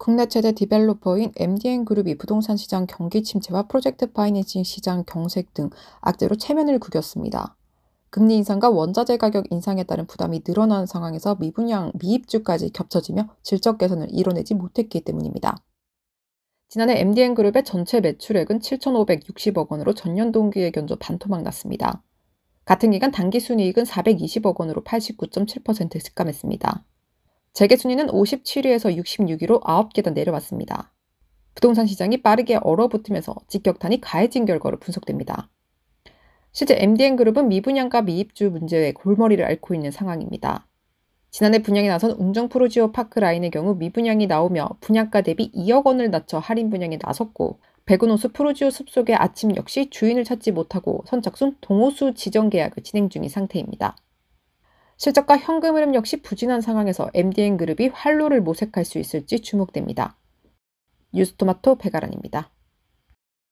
국내 최대 디벨로퍼인 MDN 그룹이 부동산 시장 경기 침체와 프로젝트 파이낸싱 시장 경색 등 악재로 체면을 구겼습니다. 금리 인상과 원자재 가격 인상에 따른 부담이 늘어난 상황에서 미분양 미입주까지 겹쳐지며 질적 개선을 이뤄내지 못했기 때문입니다. 지난해 MDN 그룹의 전체 매출액은 7,560억 원으로 전년 동기에 견조 반토막 났습니다. 같은 기간 단기 순이익은 420억 원으로 89.7% 급감했습니다. 재계 순위는 57위에서 66위로 9개단 내려왔습니다. 부동산 시장이 빠르게 얼어붙으면서 직격탄이 가해진 결과로 분석됩니다. 실제 MDN 그룹은 미분양가 미입주 문제에 골머리를 앓고 있는 상황입니다. 지난해 분양에 나선 운정 프로지오 파크 라인의 경우 미분양이 나오며 분양가 대비 2억 원을 낮춰 할인 분양에 나섰고 백운호수 프로지오 숲속의 아침 역시 주인을 찾지 못하고 선착순 동호수 지정 계약을 진행 중인 상태입니다. 실적과 현금 흐름 역시 부진한 상황에서 MDN 그룹이 활로를 모색할 수 있을지 주목됩니다. 뉴스토마토 배가란입니다.